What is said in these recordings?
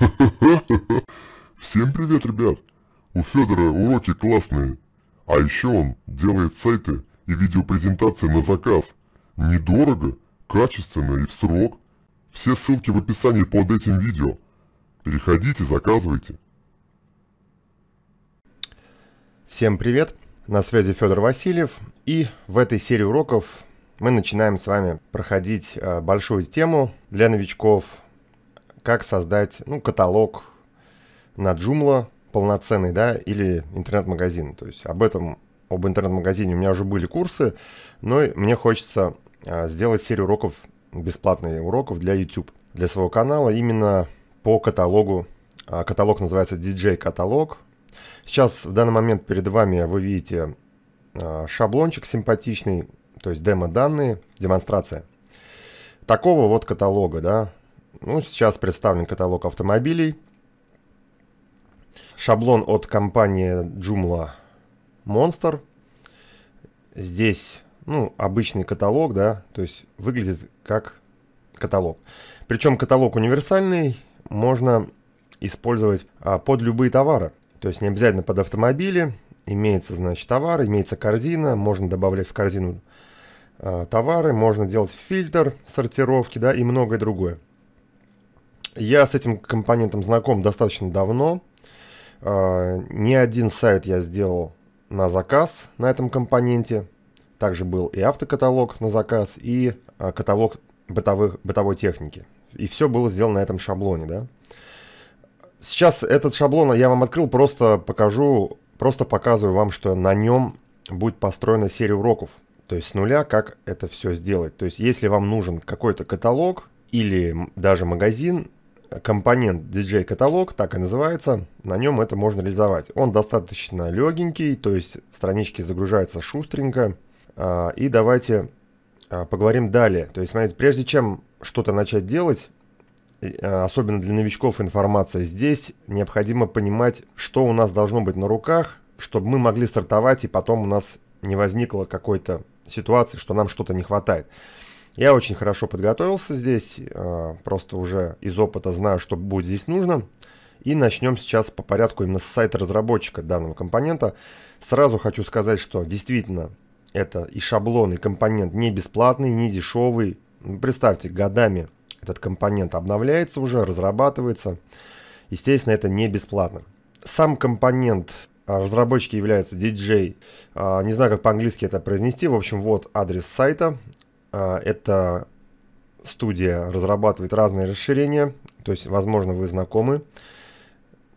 Всем привет, ребят! У Федора уроки классные. А еще он делает сайты и видеопрезентации на заказ. Недорого, качественно и в срок. Все ссылки в описании под этим видео. Переходите, заказывайте. Всем привет! На связи Федор Васильев. И в этой серии уроков мы начинаем с вами проходить э, большую тему для новичков – как создать ну, каталог на Joomla полноценный, да, или интернет-магазин. То есть об этом, об интернет-магазине у меня уже были курсы, но мне хочется а, сделать серию уроков, бесплатные уроков для YouTube, для своего канала, именно по каталогу. А, каталог называется DJ-каталог. Сейчас, в данный момент перед вами вы видите а, шаблончик симпатичный, то есть демо-данные, демонстрация. Такого вот каталога, да, ну, сейчас представлен каталог автомобилей. Шаблон от компании Joomla Monster. Здесь, ну, обычный каталог, да, то есть выглядит как каталог. Причем каталог универсальный, можно использовать а, под любые товары. То есть не обязательно под автомобили, имеется, значит, товар, имеется корзина, можно добавлять в корзину а, товары, можно делать фильтр сортировки, да, и многое другое. Я с этим компонентом знаком достаточно давно. А, не один сайт я сделал на заказ на этом компоненте. Также был и автокаталог на заказ, и а, каталог бытовых, бытовой техники. И все было сделано на этом шаблоне, да. Сейчас этот шаблон я вам открыл, просто покажу, просто показываю вам, что на нем будет построена серия уроков. То есть с нуля, как это все сделать. То есть если вам нужен какой-то каталог или даже магазин, компонент DJ каталог, так и называется, на нем это можно реализовать. Он достаточно легенький, то есть странички загружаются шустренько. А, и давайте а, поговорим далее. То есть, смотрите, прежде чем что-то начать делать, а, особенно для новичков информация здесь, необходимо понимать, что у нас должно быть на руках, чтобы мы могли стартовать и потом у нас не возникло какой-то ситуации, что нам что-то не хватает. Я очень хорошо подготовился здесь, а, просто уже из опыта знаю, что будет здесь нужно. И начнем сейчас по порядку именно с сайта разработчика данного компонента. Сразу хочу сказать, что действительно это и шаблон, и компонент не бесплатный, не дешевый. Ну, представьте, годами этот компонент обновляется уже, разрабатывается. Естественно, это не бесплатно. Сам компонент а, разработчики является DJ. А, не знаю, как по-английски это произнести. В общем, вот адрес сайта. А, Эта студия разрабатывает разные расширения, то есть, возможно, вы знакомы.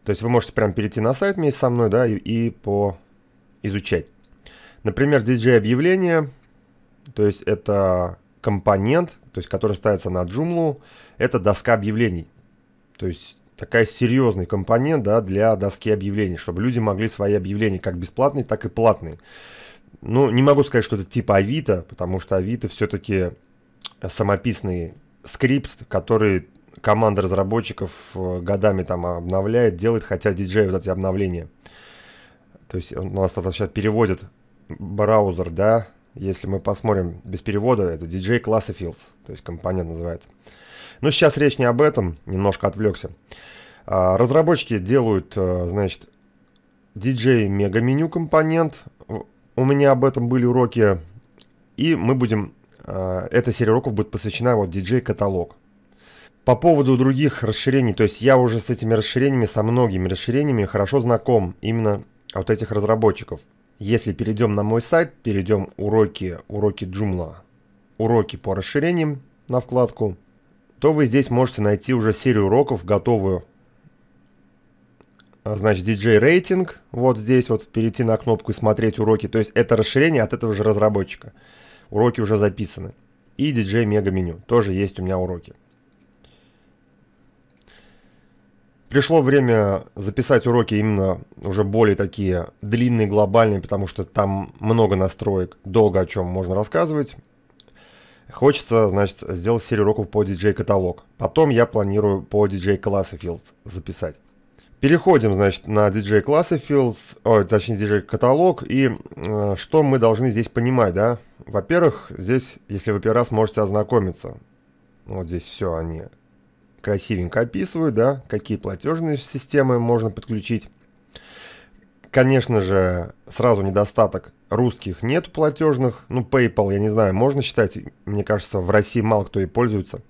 То есть вы можете прям перейти на сайт вместе со мной, да, и, и по изучать. Например, DJ-объявление, то есть это компонент, то есть который ставится на Joomla, это доска объявлений. То есть такая серьезный компонент да, для доски объявлений, чтобы люди могли свои объявления как бесплатные, так и платные ну, не могу сказать, что это типа Авито, потому что Авито все-таки э, самописный скрипт, который команда разработчиков э, годами там обновляет, делает, хотя диджей вот эти обновления. То есть ну, у нас сейчас переводит браузер, да, если мы посмотрим без перевода, это DJ класса Fields, то есть компания называется. Но сейчас речь не об этом, немножко отвлекся. А, разработчики делают, э, значит, DJ мега меню компонент, у меня об этом были уроки, и мы будем, э, эта серия уроков будет посвящена вот DJ каталог По поводу других расширений, то есть я уже с этими расширениями, со многими расширениями хорошо знаком именно от этих разработчиков. Если перейдем на мой сайт, перейдем уроки, уроки Joomla, уроки по расширениям на вкладку, то вы здесь можете найти уже серию уроков, готовую а, значит, DJ рейтинг, вот здесь вот перейти на кнопку и смотреть уроки, то есть это расширение от этого же разработчика. Уроки уже записаны. И DJ мега меню, тоже есть у меня уроки. Пришло время записать уроки именно уже более такие длинные, глобальные, потому что там много настроек, долго о чем можно рассказывать. Хочется, значит, сделать серию уроков по DJ-каталог. Потом я планирую по DJ-классы Fields записать. Переходим, значит, на DJ Classifields, ой, точнее DJ каталог и э, что мы должны здесь понимать, да? Во-первых, здесь, если вы первый раз можете ознакомиться, вот здесь все они красивенько описывают, да, какие платежные системы можно подключить. Конечно же, сразу недостаток, русских нет платежных, ну PayPal, я не знаю, можно считать, мне кажется, в России мало кто и пользуется.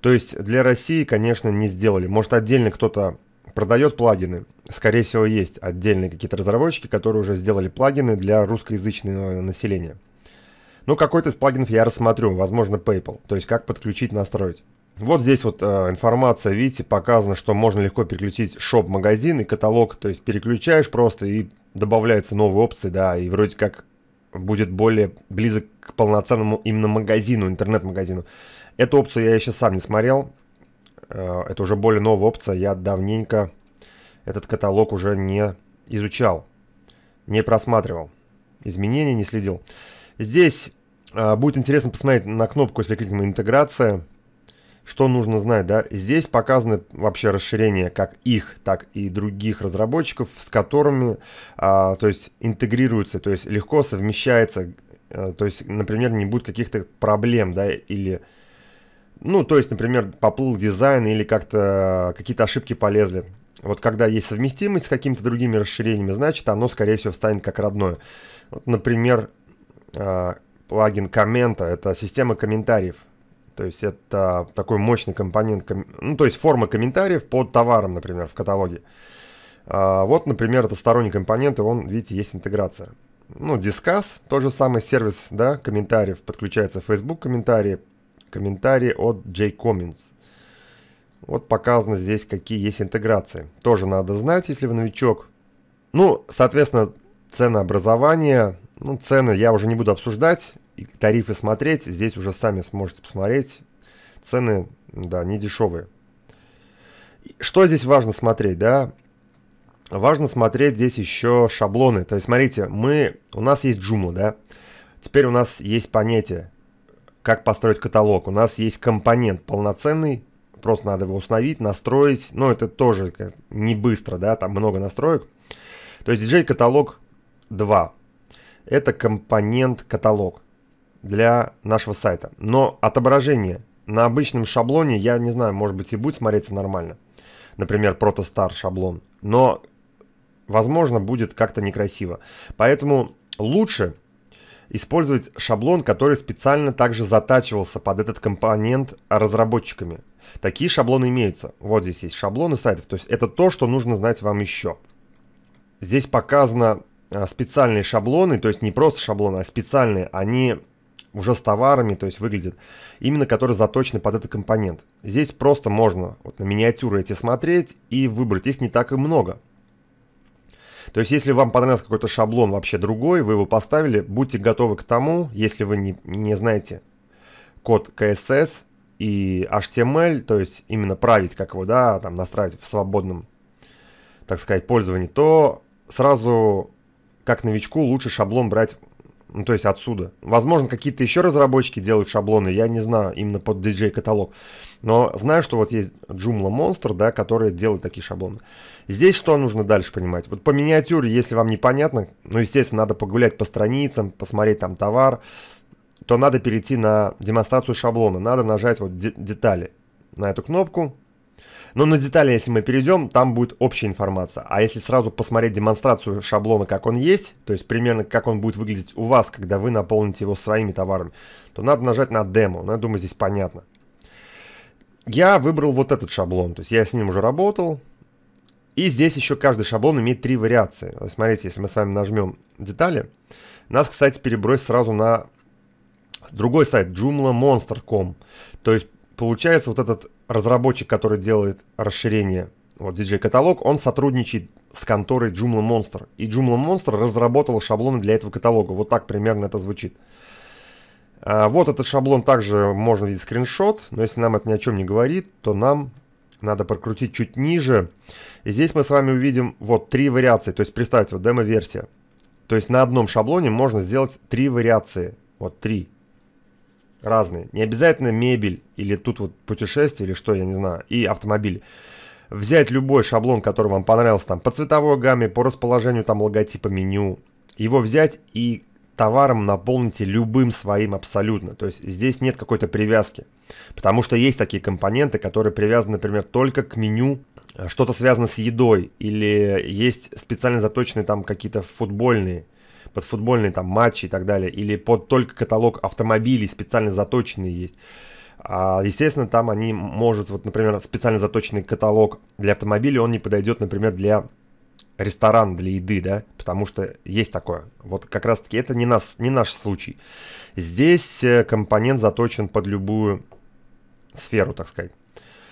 То есть для России, конечно, не сделали. Может отдельно кто-то продает плагины. Скорее всего, есть отдельные какие-то разработчики, которые уже сделали плагины для русскоязычного населения. Ну, какой-то из плагинов я рассмотрю, возможно, PayPal, то есть как подключить, настроить. Вот здесь вот э, информация, видите, показано, что можно легко переключить шоп-магазин и каталог, то есть переключаешь просто и добавляются новые опции, да, и вроде как будет более близок к полноценному именно магазину, интернет-магазину. Эту опцию я еще сам не смотрел, Э, это уже более новая опция. Я давненько этот каталог уже не изучал, не просматривал. изменения не следил. Здесь э, будет интересно посмотреть на кнопку, если кликнем «Интеграция». Что нужно знать, да? Здесь показаны вообще расширения как их, так и других разработчиков, с которыми, а, то есть, интегрируется, то есть, легко совмещается, а, то есть, например, не будет каких-то проблем, да, или ну, то есть, например, поплыл дизайн или как-то какие-то ошибки полезли. Вот когда есть совместимость с какими-то другими расширениями, значит, оно, скорее всего, станет как родное. Вот, например, а, плагин коммента – это система комментариев. То есть это такой мощный компонент, ну, то есть форма комментариев под товаром, например, в каталоге. А, вот, например, это сторонний компонент, и он, видите, есть интеграция. Ну, Discuss, тот же самый сервис, да, комментариев, подключается Facebook комментарии, Комментарий от Джей Коминс. Вот показано здесь, какие есть интеграции. Тоже надо знать, если вы новичок. Ну, соответственно, цены образования. Ну, цены я уже не буду обсуждать. И тарифы смотреть. Здесь уже сами сможете посмотреть. Цены, да, не дешевые. Что здесь важно смотреть, да? Важно смотреть здесь еще шаблоны. То есть, смотрите, мы, у нас есть Джумла, да? Теперь у нас есть понятие как построить каталог. У нас есть компонент полноценный, просто надо его установить, настроить. Но ну, это тоже не быстро, да, там много настроек. То есть DJ каталог 2. Это компонент каталог для нашего сайта. Но отображение на обычном шаблоне, я не знаю, может быть и будет смотреться нормально. Например, ProtoStar шаблон. Но, возможно, будет как-то некрасиво. Поэтому лучше использовать шаблон, который специально также затачивался под этот компонент разработчиками. Такие шаблоны имеются. Вот здесь есть шаблоны сайтов. То есть это то, что нужно знать вам еще. Здесь показано а, специальные шаблоны, то есть не просто шаблоны, а специальные. Они уже с товарами, то есть выглядят, именно которые заточены под этот компонент. Здесь просто можно вот на миниатюры эти смотреть и выбрать. Их не так и много. То есть, если вам понравился какой-то шаблон вообще другой, вы его поставили, будьте готовы к тому, если вы не, не знаете код CSS и HTML, то есть именно править, как его, да, там настраивать в свободном, так сказать, пользовании, то сразу как новичку лучше шаблон брать ну, то есть отсюда. Возможно, какие-то еще разработчики делают шаблоны, я не знаю, именно под DJ-каталог. Но знаю, что вот есть Joomla Monster, да, которые делают такие шаблоны. Здесь что нужно дальше понимать? Вот по миниатюре, если вам непонятно, ну, естественно, надо погулять по страницам, посмотреть там товар, то надо перейти на демонстрацию шаблона. Надо нажать вот детали на эту кнопку. Но на детали, если мы перейдем, там будет общая информация. А если сразу посмотреть демонстрацию шаблона, как он есть, то есть примерно как он будет выглядеть у вас, когда вы наполните его своими товарами, то надо нажать на демо. Ну, я думаю, здесь понятно. Я выбрал вот этот шаблон, то есть я с ним уже работал, и здесь еще каждый шаблон имеет три вариации. Вот смотрите, если мы с вами нажмем детали, нас, кстати, перебросит сразу на другой сайт joomla.monster.com. То есть получается вот этот разработчик, который делает расширение, вот DJ каталог, он сотрудничает с конторой Joomla Monster. И Joomla Monster разработала шаблоны для этого каталога. Вот так примерно это звучит. А вот этот шаблон также можно видеть скриншот, но если нам это ни о чем не говорит, то нам надо прокрутить чуть ниже. И здесь мы с вами увидим вот три вариации. То есть представьте, вот демо-версия. То есть на одном шаблоне можно сделать три вариации. Вот три. Разные. Не обязательно мебель или тут вот путешествие или что, я не знаю. И автомобиль. Взять любой шаблон, который вам понравился там по цветовой гамме, по расположению там логотипа меню. Его взять и товаром наполните любым своим абсолютно. То есть здесь нет какой-то привязки. Потому что есть такие компоненты, которые привязаны, например, только к меню, э, что-то связано с едой, или есть специально заточенные там какие-то футбольные, под футбольные там матчи и так далее, или под только каталог автомобилей специально заточенные есть. А, естественно, там они может, вот, например, специально заточенный каталог для автомобилей, он не подойдет, например, для ресторан для еды, да, потому что есть такое. Вот как раз-таки это не, нас, не наш случай. Здесь э, компонент заточен под любую сферу, так сказать.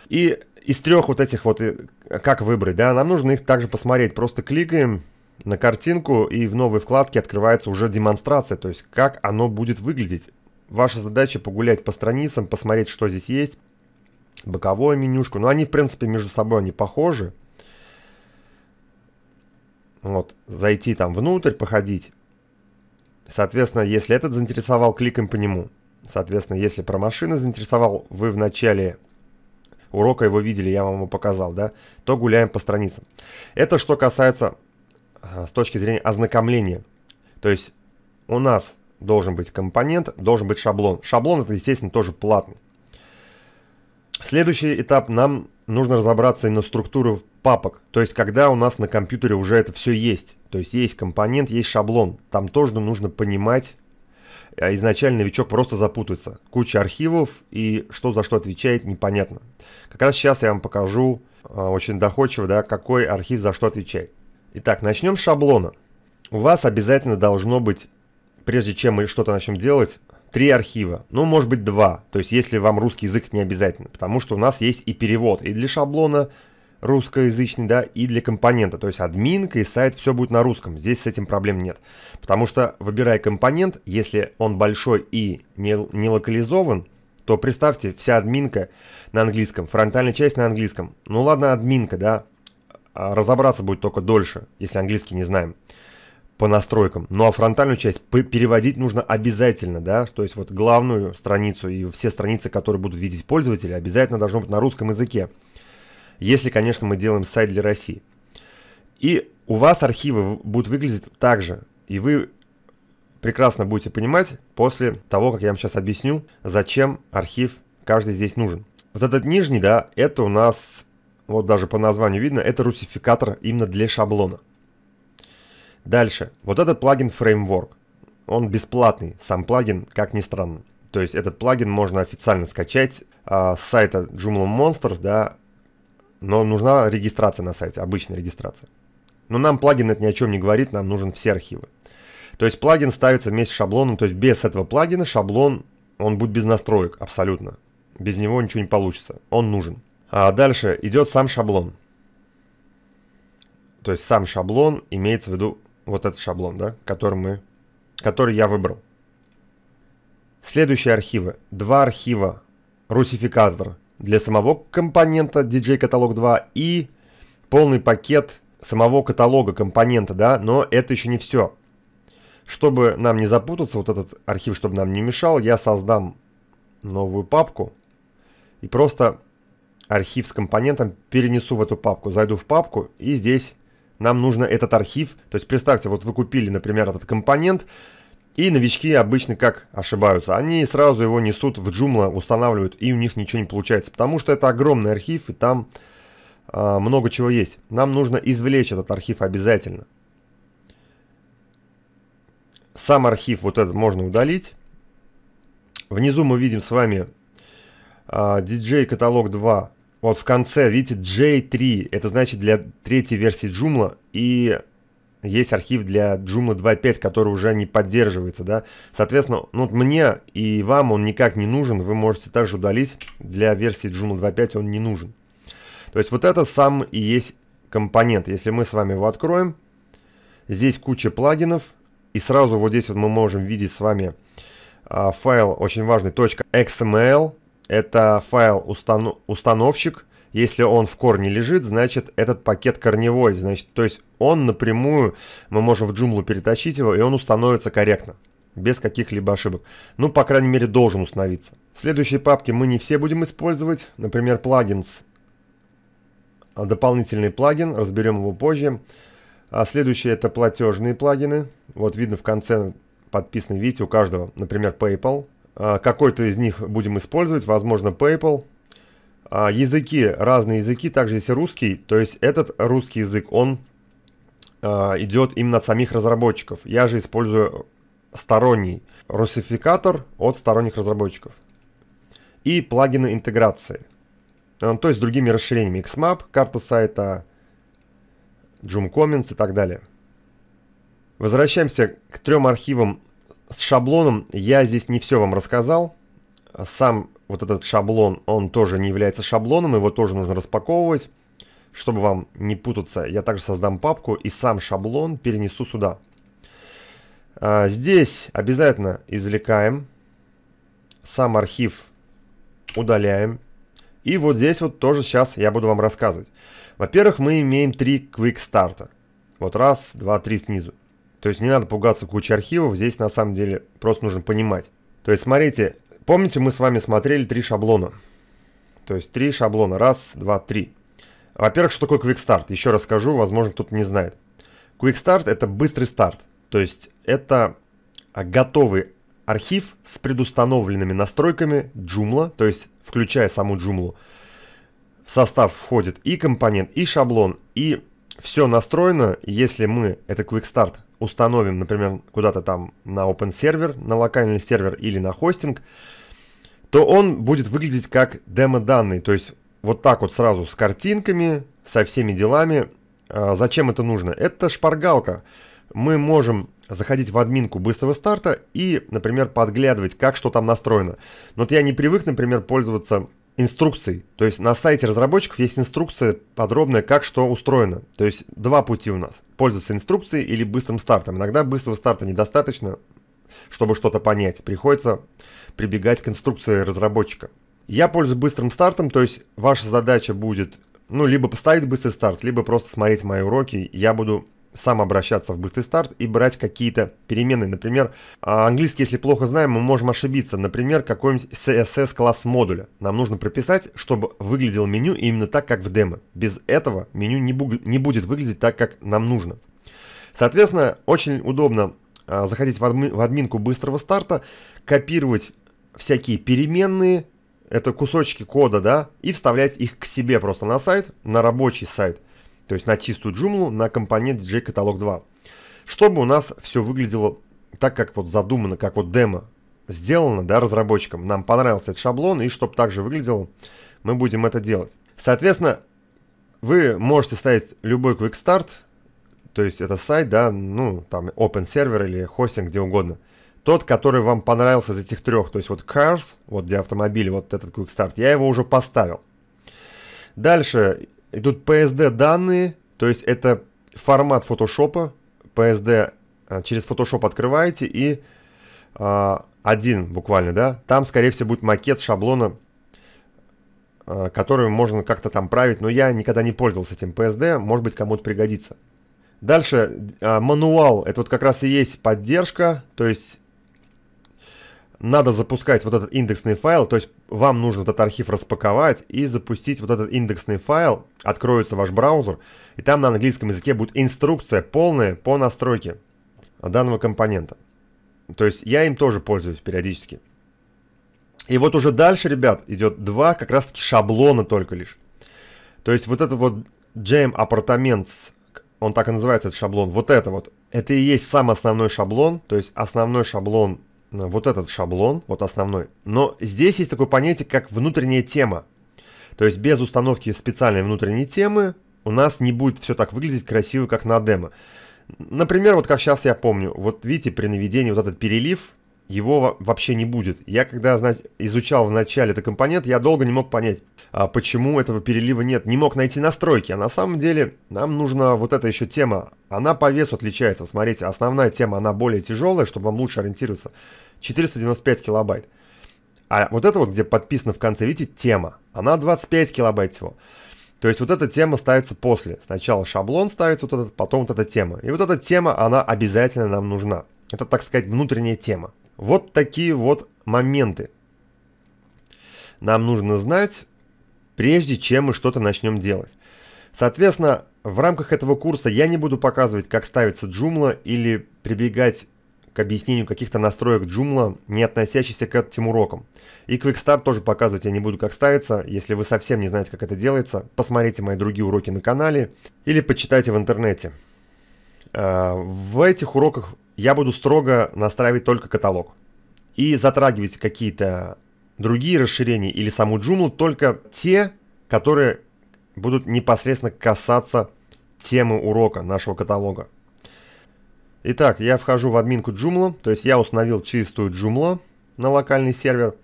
И из трех вот этих вот, э, как выбрать, да, нам нужно их также посмотреть. Просто кликаем на картинку, и в новой вкладке открывается уже демонстрация, то есть как оно будет выглядеть. Ваша задача погулять по страницам, посмотреть, что здесь есть, боковое менюшку. Но ну, они, в принципе, между собой они похожи. Вот, зайти там внутрь, походить. Соответственно, если этот заинтересовал, кликаем по нему. Соответственно, если про машины заинтересовал, вы в начале урока его видели, я вам его показал, да, то гуляем по страницам. Это что касается а, с точки зрения ознакомления. То есть у нас должен быть компонент, должен быть шаблон. Шаблон это, естественно, тоже платный. Следующий этап нам нужно разобраться и на структуру папок, то есть когда у нас на компьютере уже это все есть. То есть есть компонент, есть шаблон. Там тоже нужно понимать, а изначально новичок просто запутается. Куча архивов и что за что отвечает, непонятно. Как раз сейчас я вам покажу а, очень доходчиво, да, какой архив за что отвечает. Итак, начнем с шаблона. У вас обязательно должно быть, прежде чем мы что-то начнем делать, три архива, ну может быть два, то есть если вам русский язык не обязательно, потому что у нас есть и перевод, и для шаблона русскоязычный, да, и для компонента, то есть админка и сайт, все будет на русском, здесь с этим проблем нет, потому что выбирая компонент, если он большой и не, не локализован, то представьте, вся админка на английском, фронтальная часть на английском, ну ладно, админка, да, а, разобраться будет только дольше, если английский не знаем, по настройкам. Ну а фронтальную часть переводить нужно обязательно, да, то есть вот главную страницу и все страницы, которые будут видеть пользователи, обязательно должно быть на русском языке. Если, конечно, мы делаем сайт для России. И у вас архивы будут выглядеть так же. И вы прекрасно будете понимать после того, как я вам сейчас объясню, зачем архив каждый здесь нужен. Вот этот нижний, да, это у нас, вот даже по названию видно, это русификатор именно для шаблона. Дальше. Вот этот плагин Framework. Он бесплатный, сам плагин, как ни странно. То есть этот плагин можно официально скачать а, с сайта Joomla Monster, да, но нужна регистрация на сайте, обычная регистрация. Но нам плагин это ни о чем не говорит, нам нужен все архивы. То есть плагин ставится вместе с шаблоном, то есть без этого плагина шаблон, он будет без настроек абсолютно. Без него ничего не получится, он нужен. А дальше идет сам шаблон. То есть сам шаблон имеется в виду вот этот шаблон, да, который, мы, который я выбрал. Следующие архивы. Два архива. Русификатор для самого компонента DJ Catalog 2 и полный пакет самого каталога компонента, да, но это еще не все. Чтобы нам не запутаться, вот этот архив, чтобы нам не мешал, я создам новую папку и просто архив с компонентом перенесу в эту папку. Зайду в папку и здесь нам нужно этот архив. То есть представьте, вот вы купили, например, этот компонент, и новички обычно как ошибаются? Они сразу его несут в Joomla, устанавливают, и у них ничего не получается, потому что это огромный архив, и там э, много чего есть. Нам нужно извлечь этот архив обязательно. Сам архив вот этот можно удалить. Внизу мы видим с вами э, а, DJ каталог 2 вот в конце, видите, J3, это значит для третьей версии Joomla, и есть архив для Joomla 2.5, который уже не поддерживается, да. Соответственно, ну, вот мне и вам он никак не нужен, вы можете также удалить, для версии Joomla 2.5 он не нужен. То есть вот это сам и есть компонент. Если мы с вами его откроем, здесь куча плагинов, и сразу вот здесь вот мы можем видеть с вами а, файл, очень важный, .xml, это файл установ установщик. Если он в корне лежит, значит этот пакет корневой. Значит, то есть он напрямую, мы можем в джумлу перетащить его, и он установится корректно. Без каких-либо ошибок. Ну, по крайней мере, должен установиться. Следующие папки мы не все будем использовать. Например, плагинс. А дополнительный плагин, разберем его позже. А следующее это платежные плагины. Вот видно в конце подписаны, видите, у каждого. Например, PayPal. А, какой-то из них будем использовать, возможно, PayPal. А, языки, разные языки, также есть и русский. То есть этот русский язык, он а, идет именно от самих разработчиков. Я же использую сторонний русификатор от сторонних разработчиков. И плагины интеграции. То есть другими расширениями. XMAP, карта сайта, Joom Comments и так далее. Возвращаемся к трем архивам с шаблоном я здесь не все вам рассказал. Сам вот этот шаблон, он тоже не является шаблоном, его тоже нужно распаковывать. Чтобы вам не путаться, я также создам папку и сам шаблон перенесу сюда. А, здесь обязательно извлекаем. Сам архив удаляем. И вот здесь вот тоже сейчас я буду вам рассказывать. Во-первых, мы имеем три квик старта. Вот раз, два, три снизу. То есть не надо пугаться кучи архивов, здесь на самом деле просто нужно понимать. То есть смотрите, помните мы с вами смотрели три шаблона? То есть три шаблона, раз, два, три. Во-первых, что такое Quick Start? Еще раз скажу, возможно кто-то не знает. Quick Start это быстрый старт, то есть это а, готовый архив с предустановленными настройками Joomla, то есть включая саму Joomla. В состав входит и компонент, и шаблон, и все настроено, если мы, это Quick Start, установим, например, куда-то там на open сервер, на локальный сервер или на хостинг, то он будет выглядеть как демо-данные, то есть вот так вот сразу с картинками, со всеми делами. А, зачем это нужно? Это шпаргалка. Мы можем заходить в админку быстрого старта и, например, подглядывать, как что там настроено. Но вот я не привык, например, пользоваться инструкций. То есть на сайте разработчиков есть инструкция подробная, как что устроено. То есть два пути у нас. Пользоваться инструкцией или быстрым стартом. Иногда быстрого старта недостаточно, чтобы что-то понять. Приходится прибегать к инструкции разработчика. Я пользуюсь быстрым стартом, то есть ваша задача будет ну, либо поставить быстрый старт, либо просто смотреть мои уроки. Я буду сам обращаться в быстрый старт и брать какие-то переменные. Например, а, английский, если плохо знаем, мы можем ошибиться. Например, какой-нибудь CSS класс модуля. Нам нужно прописать, чтобы выглядело меню именно так, как в демо. Без этого меню не, бу- не будет выглядеть так, как нам нужно. Соответственно, очень удобно а, заходить в, адми- в админку быстрого старта, копировать всякие переменные, это кусочки кода, да, и вставлять их к себе просто на сайт, на рабочий сайт – то есть на чистую джумлу, на компонент jCatalog 2. Чтобы у нас все выглядело так, как вот задумано, как вот демо сделано, да, разработчикам. Нам понравился этот шаблон, и чтобы так же выглядело, мы будем это делать. Соответственно, вы можете ставить любой quick start, то есть это сайт, да, ну, там, open server или хостинг, где угодно. Тот, который вам понравился из этих трех, то есть вот Cars, вот для автомобиля, вот этот Quick Start, я его уже поставил. Дальше Идут PSD данные, то есть это формат фотошопа. PSD а, через Photoshop открываете и э, один буквально, да, там, скорее всего, будет макет шаблона, э, который можно как-то там править, но я никогда не пользовался этим PSD, может быть, кому-то пригодится. Дальше, э, мануал, это вот как раз и есть поддержка, то есть надо запускать вот этот индексный файл, то есть вам нужно этот архив распаковать и запустить вот этот индексный файл, откроется ваш браузер, и там на английском языке будет инструкция полная по настройке данного компонента. То есть я им тоже пользуюсь периодически. И вот уже дальше, ребят, идет два как раз таки шаблона только лишь. То есть вот этот вот Jam Apartments, он так и называется, этот шаблон, вот это вот, это и есть сам основной шаблон, то есть основной шаблон Э, вот этот шаблон, вот основной. Но здесь есть такое понятие, как внутренняя тема. То есть без установки специальной внутренней темы у нас не будет все так выглядеть красиво, как на демо. Например, вот как сейчас я помню, вот видите, при наведении вот этот перелив, его вообще не будет. Я когда изучал в начале этот компонент, я долго не мог понять, а почему этого перелива нет. Не мог найти настройки. А на самом деле нам нужна вот эта еще тема. Она по весу отличается. Смотрите, основная тема, она более тяжелая, чтобы вам лучше ориентироваться. 495 килобайт. А вот это вот, где подписано в конце, видите, тема. Она 25 килобайт всего. То есть вот эта тема ставится после. Сначала шаблон ставится, вот этот, потом вот эта тема. И вот эта тема, она обязательно нам нужна. Это, так сказать, внутренняя тема. Вот такие вот моменты нам нужно знать, прежде чем мы что-то начнем делать. Соответственно, в рамках этого курса я не буду показывать, как ставится джумла или прибегать к объяснению каких-то настроек джумла, не относящихся к этим урокам. И QuickStart тоже показывать я не буду, как ставится. Если вы совсем не знаете, как это делается, посмотрите мои другие уроки на канале или почитайте в интернете. А, в этих уроках я буду строго настраивать только каталог. И затрагивать какие-то другие расширения или саму Joomla только те, которые будут непосредственно касаться темы урока нашего каталога. Итак, я вхожу в админку Joomla, то есть я установил чистую Joomla на локальный сервер.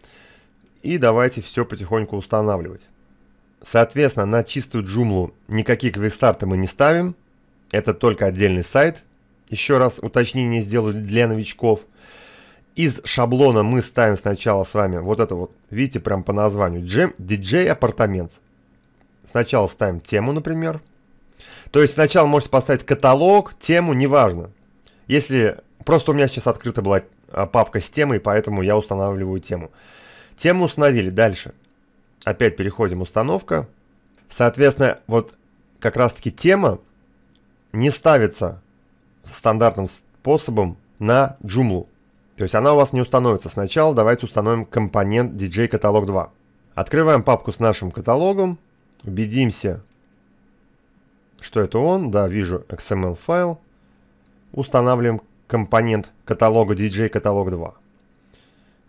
И давайте все потихоньку устанавливать. Соответственно, на чистую Joomla никакие квикстарты мы не ставим. Это только отдельный сайт, еще раз уточнение сделаю для новичков. Из шаблона мы ставим сначала с вами вот это вот, видите, прям по названию, DJ Apartments. Сначала ставим тему, например. То есть сначала можете поставить каталог, тему, неважно. Если Просто у меня сейчас открыта была а, папка с темой, поэтому я устанавливаю тему. Тему установили. Дальше. Опять переходим установка. Соответственно, вот как раз таки тема не ставится стандартным способом на Joomla. То есть она у вас не установится. Сначала давайте установим компонент DJ Catalog 2. Открываем папку с нашим каталогом, убедимся, что это он. Да, вижу XML файл. Устанавливаем компонент каталога DJ Catalog 2.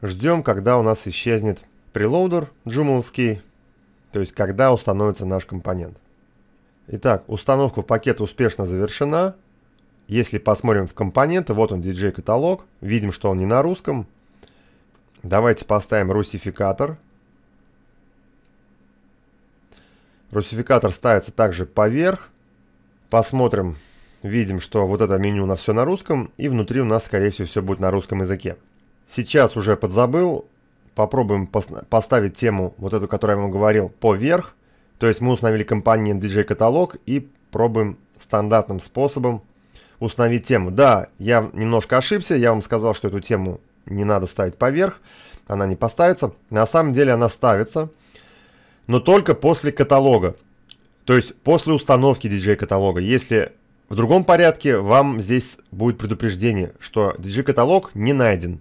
Ждем, когда у нас исчезнет прелоудер джумловский, то есть когда установится наш компонент. Итак, установка пакета успешно завершена. Если посмотрим в компоненты, вот он DJ-каталог, видим, что он не на русском. Давайте поставим русификатор. Русификатор ставится также поверх. Посмотрим, видим, что вот это меню у нас все на русском, и внутри у нас, скорее всего, все будет на русском языке. Сейчас уже подзабыл, попробуем поставить тему, вот эту, которую я вам говорил, поверх. То есть мы установили компонент DJ-каталог и пробуем стандартным способом установить тему. Да, я немножко ошибся, я вам сказал, что эту тему не надо ставить поверх, она не поставится. На самом деле она ставится, но только после каталога. То есть после установки DJ-каталога. Если в другом порядке, вам здесь будет предупреждение, что DJ-каталог не найден.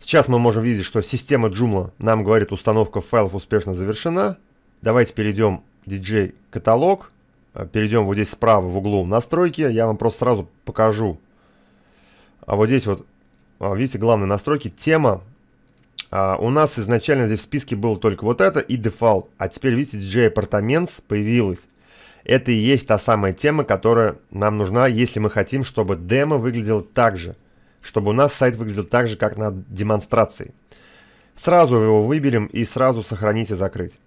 Сейчас мы можем видеть, что система Joomla нам говорит, установка файлов успешно завершена. Давайте перейдем DJ-каталог. Э, перейдем вот здесь справа в углу настройки, я вам просто сразу покажу. А вот здесь вот, а, видите, главные настройки, тема. А, у нас изначально здесь в списке было только вот это и дефолт. А теперь, видите, DJ Apartments появилась. Это и есть та самая тема, которая нам нужна, если мы хотим, чтобы демо выглядело так же. Чтобы у нас сайт выглядел так же, как на демонстрации. Сразу его выберем и сразу сохранить и закрыть.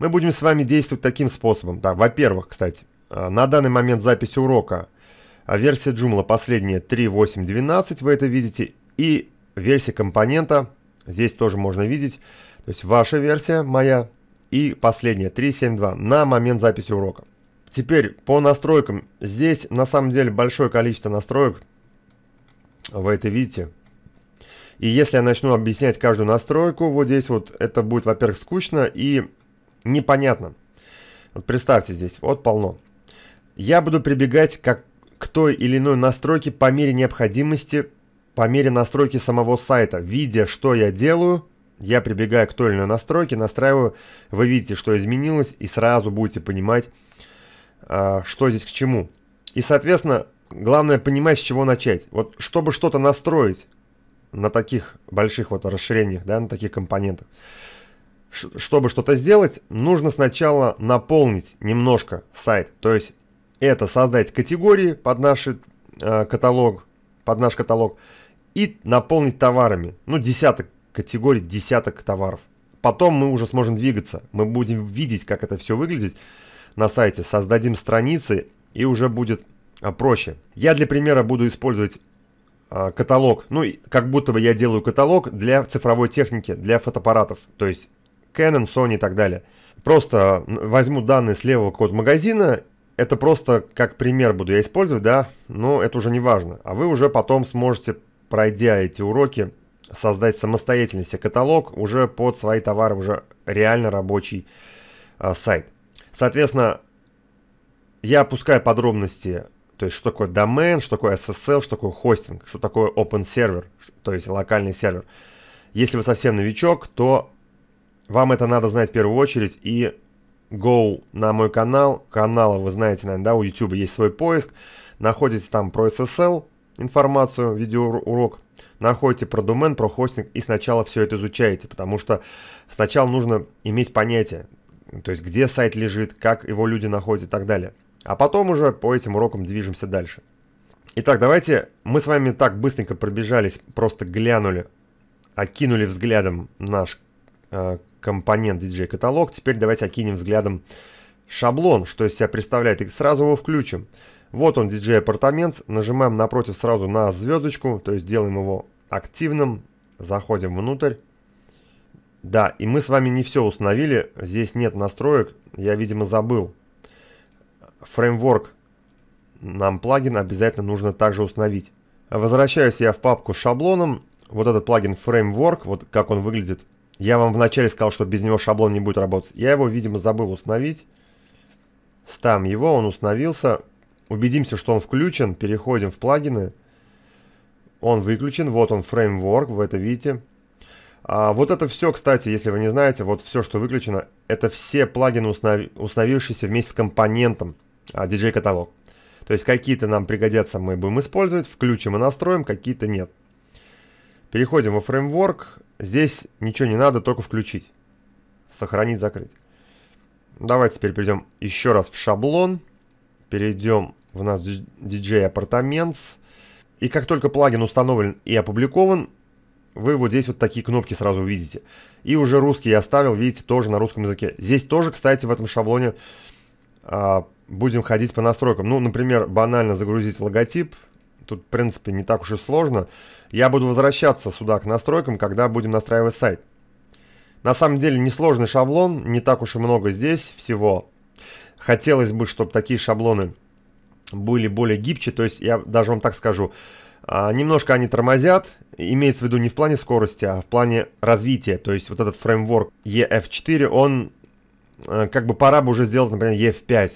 Мы будем с вами действовать таким способом. Да, во-первых, кстати, э, на данный момент записи урока э, версия Joomla последняя 3.8.12, вы это видите, и версия компонента, здесь тоже можно видеть, то есть ваша версия, моя, и последняя 3.7.2 на момент записи урока. Теперь по настройкам. Здесь на самом деле большое количество настроек, вы это видите. И если я начну объяснять каждую настройку, вот здесь вот это будет, во-первых, скучно, и непонятно. Вот представьте здесь, вот полно. Я буду прибегать как к той или иной настройке по мере необходимости, по мере настройки самого сайта. Видя, что я делаю, я прибегаю к той или иной настройке, настраиваю, вы видите, что изменилось, и сразу будете понимать, а, что здесь к чему. И, соответственно, главное понимать, с чего начать. Вот чтобы что-то настроить на таких больших вот расширениях, да, на таких компонентах, чтобы что-то сделать, нужно сначала наполнить немножко сайт. То есть это создать категории под наш э, каталог, под наш каталог и наполнить товарами. Ну, десяток категорий, десяток товаров. Потом мы уже сможем двигаться. Мы будем видеть, как это все выглядит на сайте. Создадим страницы и уже будет э, проще. Я для примера буду использовать а, каталог. Ну, как будто бы я делаю каталог для цифровой техники, для фотоаппаратов. То есть Canon, Sony и так далее. Просто возьму данные с левого какого магазина, это просто как пример буду я использовать, да, но ну, это уже не важно. А вы уже потом сможете, пройдя эти уроки, создать самостоятельный себе каталог уже под свои товары, уже реально рабочий э, сайт. Соответственно, я опускаю подробности, то есть что такое домен, что такое SSL, что такое хостинг, что такое open Server, то есть локальный сервер. Если вы совсем новичок, то вам это надо знать в первую очередь и go на мой канал. Канала вы знаете, наверное, да, у YouTube есть свой поиск. Находите там про SSL информацию, видеоурок. Находите про домен, про хостинг и сначала все это изучаете, потому что сначала нужно иметь понятие, то есть где сайт лежит, как его люди находят и так далее. А потом уже по этим урокам движемся дальше. Итак, давайте мы с вами так быстренько пробежались, просто глянули, окинули взглядом наш э, компонент DJ каталог. Теперь давайте окинем взглядом шаблон, что из себя представляет, и сразу его включим. Вот он, DJ Apartments, нажимаем напротив сразу на звездочку, то есть делаем его активным, заходим внутрь. Да, и мы с вами не все установили, здесь нет настроек, я, видимо, забыл. Фреймворк нам плагин обязательно нужно также установить. Возвращаюсь я в папку с шаблоном, вот этот плагин Framework, вот как он выглядит – я вам вначале сказал, что без него шаблон не будет работать. Я его, видимо, забыл установить. Ставим его, он установился. Убедимся, что он включен. Переходим в плагины. Он выключен. Вот он, фреймворк, вы это видите. А вот это все, кстати, если вы не знаете, вот все, что выключено, это все плагины, установи установившиеся вместе с компонентом а, DJ-каталог. То есть какие-то нам пригодятся, мы будем использовать, включим и настроим, какие-то нет. Переходим во фреймворк. Здесь ничего не надо, только включить. Сохранить, закрыть. Давайте теперь перейдем еще раз в шаблон. Перейдем в наш DJ Apartments. И как только плагин установлен и опубликован, вы вот здесь вот такие кнопки сразу увидите. И уже русский я оставил, видите, тоже на русском языке. Здесь тоже, кстати, в этом шаблоне а, будем ходить по настройкам. Ну, например, банально загрузить логотип. Тут, в принципе, не так уж и сложно. Я буду возвращаться сюда к настройкам, когда будем настраивать сайт. На самом деле несложный шаблон, не так уж и много здесь всего. Хотелось бы, чтобы такие шаблоны были более гибче, то есть я даже вам так скажу, а, немножко они тормозят, имеется в виду не в плане скорости, а в плане развития, то есть вот этот фреймворк EF4, он э, как бы пора бы уже сделать, например, EF5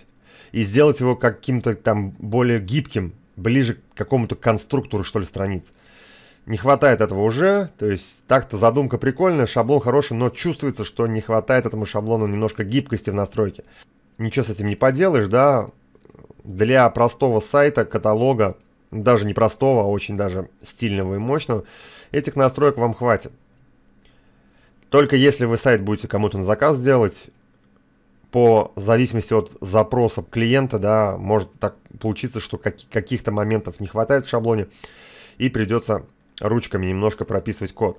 и сделать его каким-то там более гибким, ближе к какому-то конструктору, что ли, страниц. Не хватает этого уже, то есть так-то задумка прикольная, шаблон хороший, но чувствуется, что не хватает этому шаблону немножко гибкости в настройке. Ничего с этим не поделаешь, да. Для простого сайта, каталога, даже не простого, а очень даже стильного и мощного, этих настроек вам хватит. Только если вы сайт будете кому-то на заказ делать, по зависимости от запросов клиента, да, может так получиться, что каких-то моментов не хватает в шаблоне, и придется ручками немножко прописывать код.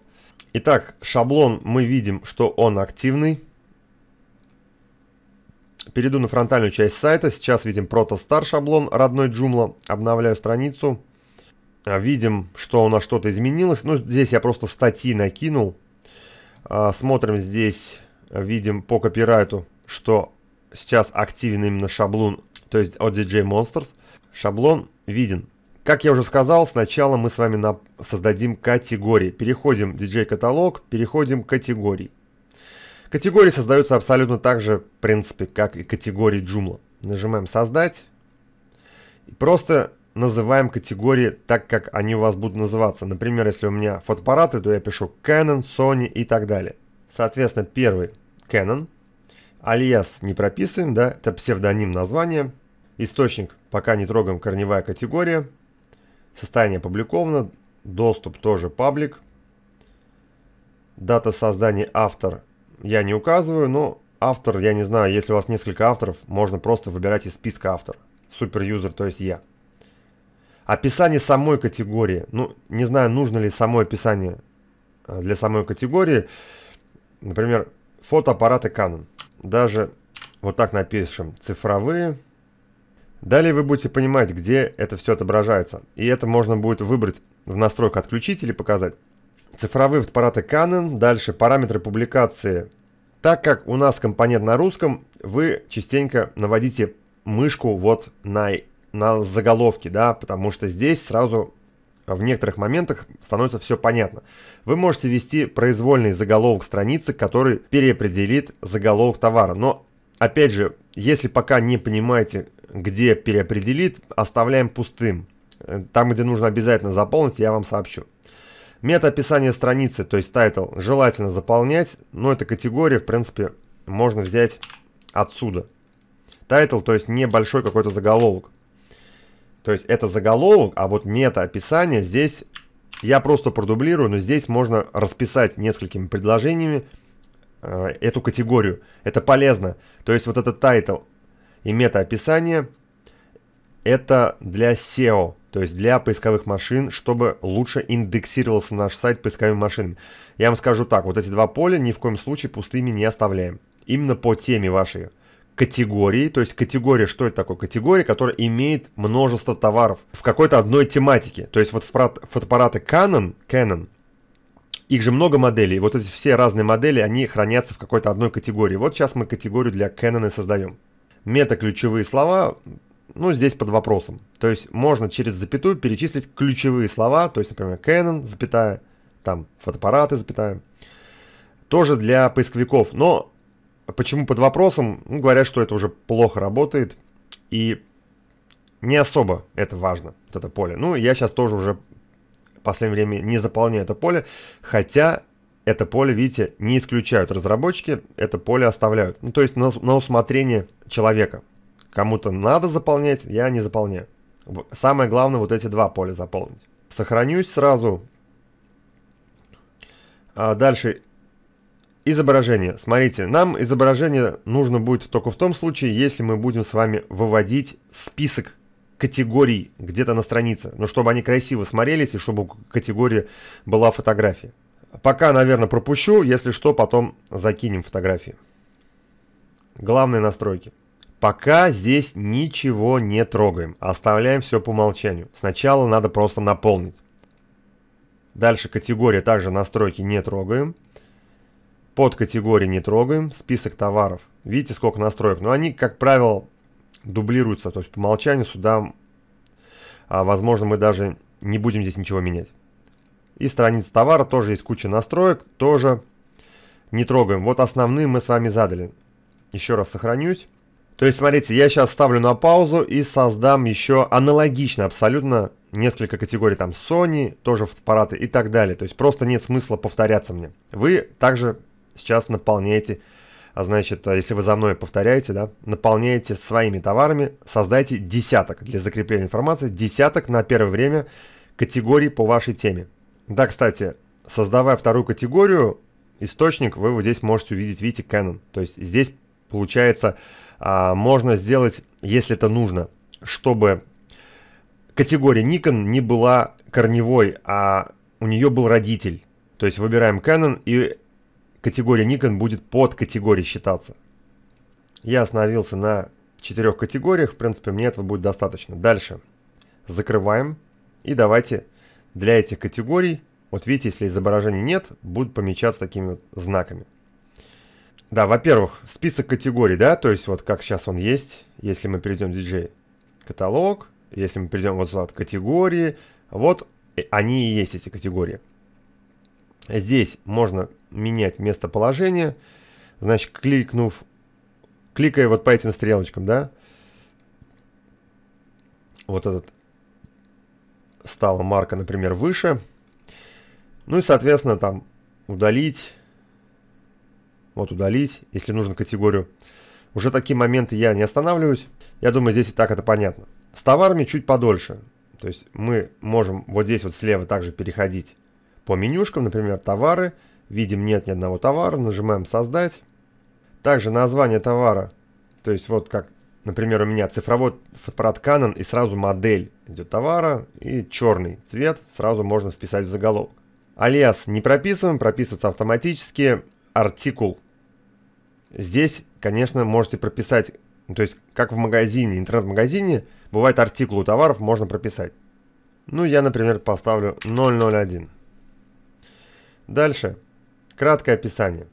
Итак, шаблон мы видим, что он активный. Перейду на фронтальную часть сайта. Сейчас видим протостар шаблон родной Joomla. Обновляю страницу. А, видим, что у нас что-то изменилось. Ну, здесь я просто статьи накинул. А, смотрим здесь, видим по копирайту, что сейчас активен именно шаблон, то есть от DJ Monsters. Шаблон виден. Как я уже сказал, сначала мы с вами на... создадим категории. Переходим в DJ-каталог, переходим к категории. Категории создаются абсолютно так же, в принципе, как и категории Joomla. Нажимаем «Создать». И просто называем категории так, как они у вас будут называться. Например, если у меня фотоаппараты, то я пишу Canon, Sony и так далее. Соответственно, первый Canon. Alias не прописываем, да, это псевдоним названия. Источник пока не трогаем, корневая категория. Состояние опубликовано. Доступ тоже паблик. Дата создания автор я не указываю, но автор, я не знаю, если у вас несколько авторов, можно просто выбирать из списка автор. Супер-юзер, то есть я. Описание самой категории. Ну, не знаю, нужно ли само описание э, для самой категории. Например, фотоаппараты Canon. Даже вот так напишем цифровые Далее вы будете понимать, где это все отображается. И это можно будет выбрать в настройках «Отключить» или «Показать». Цифровые фотоаппараты Canon, дальше параметры публикации. Так как у нас компонент на русском, вы частенько наводите мышку вот на, на заголовки, да, потому что здесь сразу в некоторых моментах становится все понятно. Вы можете ввести произвольный заголовок страницы, который переопределит заголовок товара, но опять же, если пока не понимаете, где переопределить, оставляем пустым. Э, там, где нужно обязательно заполнить, я вам сообщу. Мета-описание страницы, то есть тайтл, желательно заполнять, но эта категория, в принципе, можно взять отсюда. Тайтл, то есть небольшой какой-то заголовок. То есть это заголовок, а вот мета-описание здесь я просто продублирую, но здесь можно расписать несколькими предложениями, Э, эту категорию. Это полезно. То есть вот этот тайтл и мета описание это для SEO, то есть для поисковых машин, чтобы лучше индексировался наш сайт поисковыми машинами. Я вам скажу так, вот эти два поля ни в коем случае пустыми не оставляем. Именно по теме вашей категории, то есть категория, что это такое? Категория, которая имеет множество товаров в какой-то одной тематике. То есть вот в фотоаппараты Canon, Canon их же много моделей, вот эти все разные модели, они хранятся в какой-то одной категории. Вот сейчас мы категорию для Canon и создаем. Мета-ключевые слова, ну, здесь под вопросом. То есть можно через запятую перечислить ключевые слова, то есть, например, Canon, запятая, там, фотоаппараты, запятая. Тоже для поисковиков, но почему под вопросом? Ну, говорят, что это уже плохо работает, и не особо это важно, вот это поле. Ну, я сейчас тоже уже в последнее время не заполняют это поле, хотя это поле, видите, не исключают разработчики, это поле оставляют. Ну, то есть на, на усмотрение человека. Кому-то надо заполнять, я не заполняю. Самое главное вот эти два поля заполнить. Сохранюсь сразу. А дальше изображение. Смотрите, нам изображение нужно будет только в том случае, если мы будем с вами выводить список категорий где-то на странице, но чтобы они красиво смотрелись и чтобы категория была фотография. Пока, наверное, пропущу, если что, потом закинем фотографии. Главные настройки. Пока здесь ничего не трогаем, оставляем все по умолчанию. Сначала надо просто наполнить. Дальше категория также настройки не трогаем. Под категории не трогаем, список товаров. Видите, сколько настроек. Но ну, они, как правило, дублируется. То есть по умолчанию сюда, а, возможно, мы даже не будем здесь ничего менять. И страница товара тоже есть куча настроек, тоже не трогаем. Вот основные мы с вами задали. Еще раз сохранюсь. То есть, смотрите, я сейчас ставлю на паузу и создам еще аналогично абсолютно несколько категорий, там Sony, тоже фотоаппараты и так далее. То есть просто нет смысла повторяться мне. Вы также сейчас наполняете а значит, а если вы за мной повторяете, да, наполняете своими товарами, создайте десяток для закрепления информации, десяток на первое время категорий по вашей теме. Да, кстати, создавая вторую категорию, источник вы вот здесь можете увидеть, видите, Canon. То есть здесь, получается, а, можно сделать, если это нужно, чтобы категория Nikon не была корневой, а у нее был родитель. То есть выбираем Canon и категория Nikon будет под категорией считаться. Я остановился на четырех категориях, в принципе, мне этого будет достаточно. Дальше закрываем и давайте для этих категорий, вот видите, если изображений нет, будут помечаться такими вот знаками. Да, во-первых, список категорий, да, то есть вот как сейчас он есть, если мы перейдем в DJ каталог, если мы перейдем вот сюда вот категории, вот они и есть эти категории. Здесь можно менять местоположение. Значит, кликнув, кликая вот по этим стрелочкам, да, вот этот стала марка, например, выше. Ну и, соответственно, там удалить, вот удалить, если нужно категорию. Уже такие моменты я не останавливаюсь. Я думаю, здесь и так это понятно. С товарами чуть подольше. То есть мы можем вот здесь вот слева также переходить по менюшкам, например, товары, видим нет ни одного товара, нажимаем создать. Также название товара, то есть вот как, например, у меня цифровой фотоаппарат Canon и сразу модель идет товара и черный цвет сразу можно вписать в заголовок. Алиас не прописываем, прописывается автоматически артикул. Здесь, конечно, можете прописать, ну, то есть как в магазине, интернет-магазине, бывает артикулы товаров можно прописать. Ну, я, например, поставлю 001. Дальше. Краткое описание.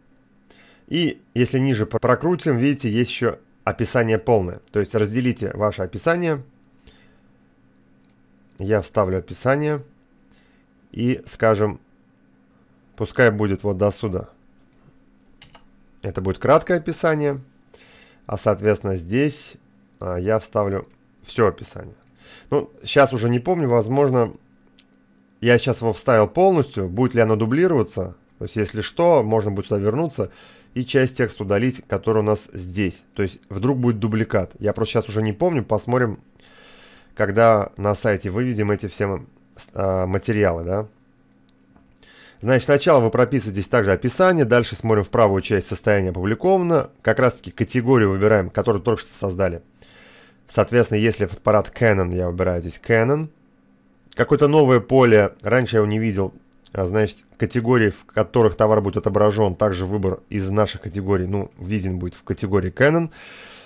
И если ниже прокрутим, видите, есть еще описание полное. То есть разделите ваше описание. Я вставлю описание. И скажем, пускай будет вот до сюда. Это будет краткое описание. А соответственно здесь а, я вставлю все описание. Ну, сейчас уже не помню, возможно, я сейчас его вставил полностью, будет ли оно дублироваться. То есть, если что, можно будет сюда вернуться и часть текста удалить, который у нас здесь. То есть, вдруг будет дубликат. Я просто сейчас уже не помню, посмотрим, когда на сайте выведем эти все а, материалы, да. Значит, сначала вы прописываете также описание, дальше смотрим в правую часть состояния опубликовано, как раз таки категорию выбираем, которую только что создали. Соответственно, если фотоаппарат Canon, я выбираю здесь Canon, какое-то новое поле, раньше я его не видел, а, значит, категории, в которых товар будет отображен, также выбор из наших категорий, ну, виден будет в категории Canon.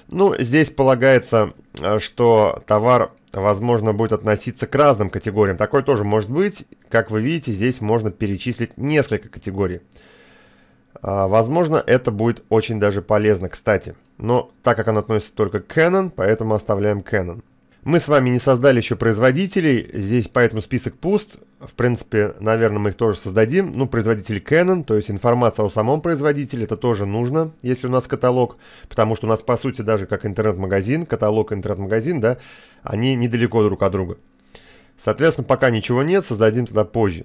Ну, здесь полагается, а, что товар, возможно, будет относиться к разным категориям. Такое тоже может быть. Как вы видите, здесь можно перечислить несколько категорий. А, возможно, это будет очень даже полезно, кстати. Но так как оно относится только к Canon, поэтому оставляем Canon. Мы с вами не создали еще производителей, здесь поэтому список пуст. В принципе, наверное, мы их тоже создадим. Ну, производитель Canon, то есть информация о самом производителе, это тоже нужно, если у нас каталог, потому что у нас, по сути, даже как интернет-магазин, каталог интернет-магазин, да, они недалеко друг от друга. Соответственно, пока ничего нет, создадим тогда позже.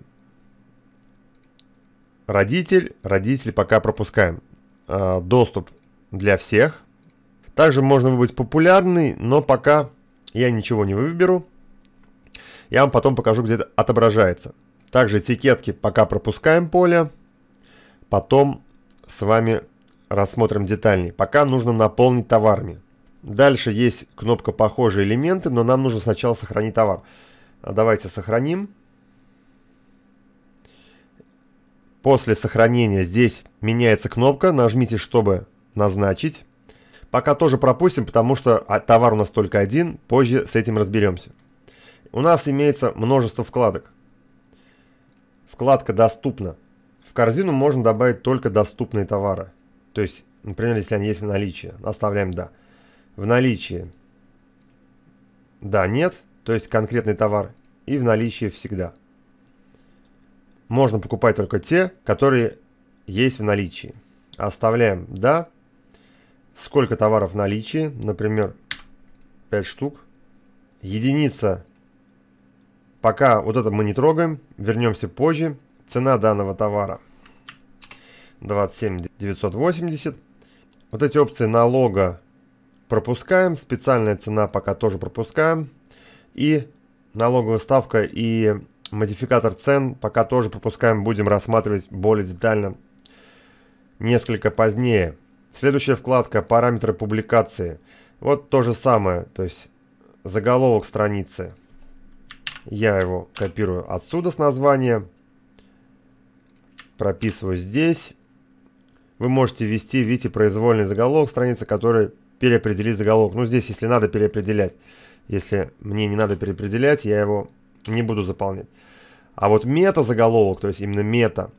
Родитель, родитель пока пропускаем. А, доступ для всех. Также можно выбрать популярный, но пока я ничего не выберу. Я вам потом покажу, где это отображается. Также этикетки пока пропускаем поле. Потом с вами рассмотрим детальнее. Пока нужно наполнить товарами. Дальше есть кнопка «Похожие элементы», но нам нужно сначала сохранить товар. А давайте сохраним. После сохранения здесь меняется кнопка. Нажмите, чтобы назначить. Пока тоже пропустим, потому что а, товар у нас только один, позже с этим разберемся. У нас имеется множество вкладок. Вкладка «Доступно». В корзину можно добавить только доступные товары. То есть, например, если они есть в наличии. Оставляем «Да». В наличии «Да», «Нет», то есть конкретный товар. И в наличии «Всегда». Можно покупать только те, которые есть в наличии. Оставляем «Да», сколько товаров в наличии, например, 5 штук. Единица, пока вот это мы не трогаем, вернемся позже. Цена данного товара 27 980. Вот эти опции налога пропускаем, специальная цена пока тоже пропускаем. И налоговая ставка и модификатор цен пока тоже пропускаем, будем рассматривать более детально несколько позднее. Следующая вкладка «Параметры публикации». Вот то же самое, то есть заголовок страницы. Я его копирую отсюда с названия. Прописываю здесь. Вы можете ввести, видите, произвольный заголовок страницы, который переопределит заголовок. Ну, здесь, если надо, переопределять. Если мне не надо переопределять, я его не буду заполнять. А вот мета-заголовок, то есть именно мета,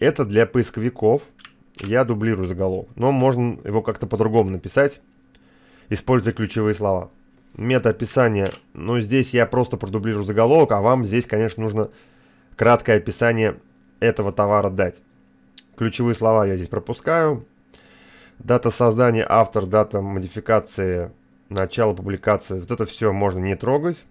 это для поисковиков – я дублирую заголовок, но можно его как-то по-другому написать, используя ключевые слова. метаописание. описание ну здесь я просто продублирую заголовок, а вам здесь, конечно, нужно краткое описание этого товара дать. Ключевые слова я здесь пропускаю. Дата создания, автор, дата модификации, начало публикации. Вот это все можно не трогать.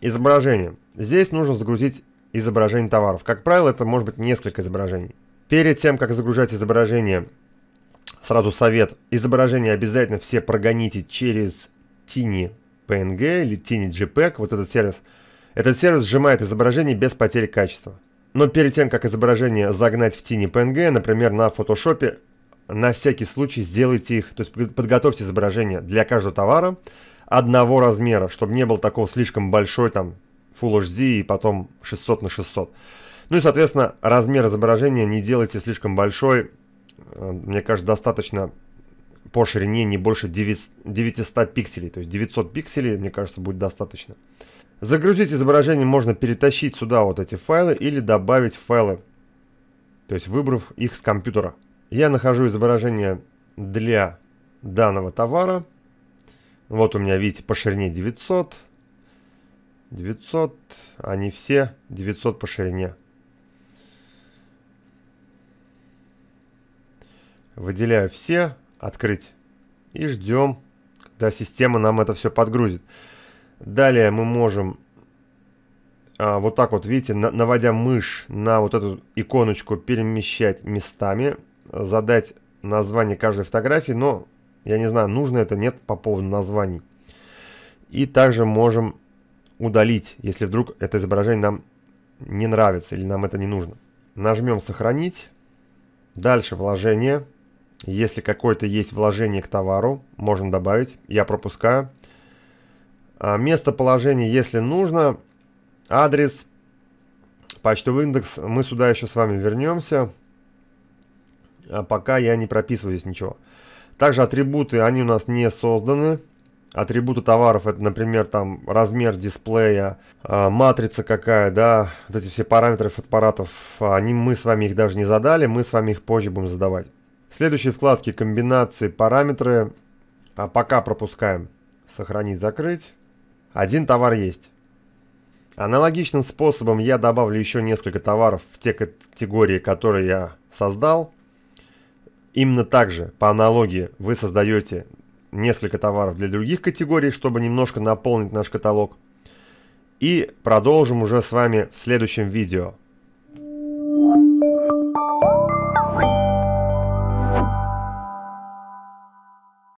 Изображение. Здесь нужно загрузить изображение товаров. Как правило, это может быть несколько изображений. Перед тем, как загружать изображение, сразу совет. Изображение обязательно все прогоните через Tiny PNG или Tiny JPEG, вот этот сервис. Этот сервис сжимает изображение без потери качества. Но перед тем, как изображение загнать в Tiny PNG, например, на фотошопе, на всякий случай сделайте их, то есть подготовьте изображение для каждого товара одного размера, чтобы не было такого слишком большой там Full HD и потом 600 на 600. Ну и, соответственно, размер изображения не делайте слишком большой. Э, мне кажется, достаточно по ширине не больше 900 пикселей. То есть 900 пикселей, мне кажется, будет достаточно. Загрузить изображение можно перетащить сюда вот эти файлы или добавить файлы, то есть выбрав их с компьютера. Я нахожу изображение для данного товара. Вот у меня, видите, по ширине 900. 900, они все 900 по ширине. Выделяю все, открыть. И ждем, когда система нам это все подгрузит. Далее мы можем а, вот так вот, видите, на, наводя мышь на вот эту иконочку перемещать местами, задать название каждой фотографии, но я не знаю, нужно это, нет по поводу названий. И также можем удалить, если вдруг это изображение нам не нравится или нам это не нужно. Нажмем «Сохранить». Дальше «Вложение». Если какое-то есть вложение к товару, можно добавить. Я пропускаю. А, местоположение, если нужно. Адрес, почтовый индекс. Мы сюда еще с вами вернемся. А пока я не прописываю здесь ничего. Также атрибуты, они у нас не созданы. Атрибуты товаров, это, например, там размер дисплея, а, матрица какая, да, вот эти все параметры фотоаппаратов, они, мы с вами их даже не задали, мы с вами их позже будем задавать следующей вкладке комбинации параметры а пока пропускаем. Сохранить, закрыть. Один товар есть. Аналогичным способом я добавлю еще несколько товаров в те категории, которые я создал. Именно также по аналогии, вы создаете несколько товаров для других категорий, чтобы немножко наполнить наш каталог. И продолжим уже с вами в следующем видео.